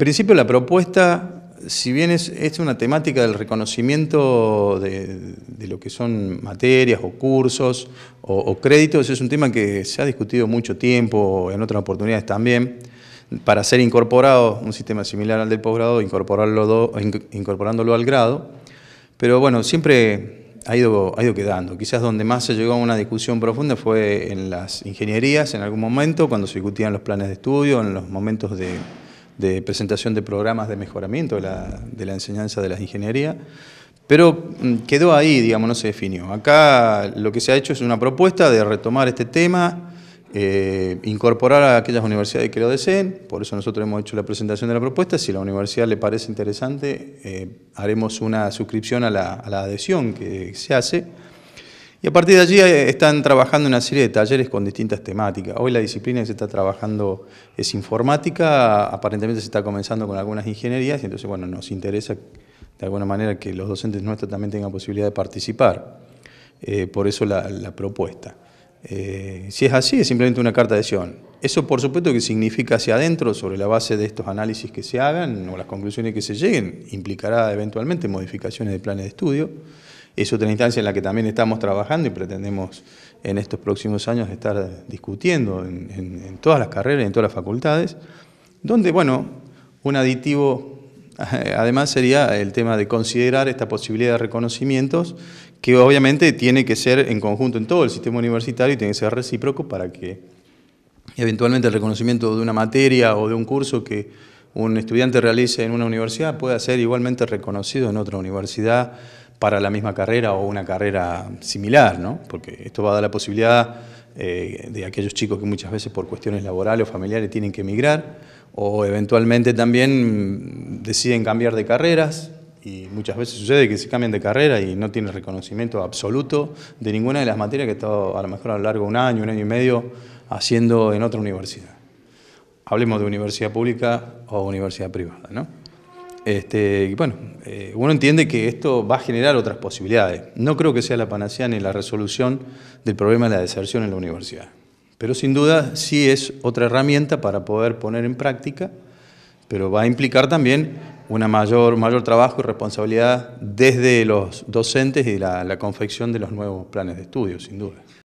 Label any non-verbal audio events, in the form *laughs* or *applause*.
En principio la propuesta, si bien es, una temática del reconocimiento de, lo que son materias o cursos o, créditos, es un tema que se ha discutido mucho tiempo, en otras oportunidades también, para ser incorporado, un sistema similar al del posgrado, incorporarlo incorporándolo al grado, pero bueno, siempre ha ido, ha ido quedando. Quizás donde más se llegó a una discusión profunda fue en las ingenierías, en algún momento, cuando se discutían los planes de estudio, en los momentos de de presentación de programas de mejoramiento de la, de la enseñanza de las ingeniería, pero mm, quedó ahí, digamos, no se definió. Acá lo que se ha hecho es una propuesta de retomar este tema, eh, incorporar a aquellas universidades que lo deseen, por eso nosotros hemos hecho la presentación de la propuesta, si a la universidad le parece interesante, eh, haremos una suscripción a la, a la adhesión que se hace, y a partir de allí eh, están trabajando una serie de talleres con distintas temáticas. Hoy la disciplina que se está trabajando es informática, aparentemente se está comenzando con algunas ingenierías, y entonces bueno, nos interesa de alguna manera que los docentes nuestros también tengan posibilidad de participar. Eh, por eso la, propuesta. Eh, si es así, es simplemente una carta de adhesión. Eso por supuesto que significa hacia adentro, sobre la base de estos análisis que se hagan o las conclusiones que se lleguen, implicará eventualmente modificaciones de planes de estudio es otra instancia en la que también estamos trabajando y pretendemos en estos próximos años estar discutiendo en, en todas las carreras, y en todas las facultades, donde, bueno, un aditivo *laughs* además sería el tema de considerar esta posibilidad de reconocimientos que obviamente tiene que ser en conjunto en todo el sistema universitario y tiene que ser recíproco para que eventualmente el reconocimiento de una materia o de un curso que un estudiante realice en una universidad pueda ser igualmente reconocido en otra universidad para la misma carrera o una carrera similar, ¿no? porque esto va a dar la posibilidad eh, de aquellos chicos que muchas veces por cuestiones laborales o familiares tienen que emigrar o eventualmente también mm, deciden cambiar de carreras y muchas veces sucede que se cambian de carrera y no tienen reconocimiento absoluto de ninguna de las materias que he estado a lo mejor a lo largo de un año, un año y medio haciendo en otra universidad. Hablemos de universidad pública o universidad privada, ¿no? Este, bueno, eh, uno entiende que esto va a generar otras posibilidades. No creo que sea la panacea ni la resolución del problema de la deserción en la universidad. Pero sin duda sí es otra herramienta para poder poner en práctica, pero va a implicar también un mayor, mayor trabajo y responsabilidad desde los docentes y la confección de los nuevos planes de estudio, sin duda.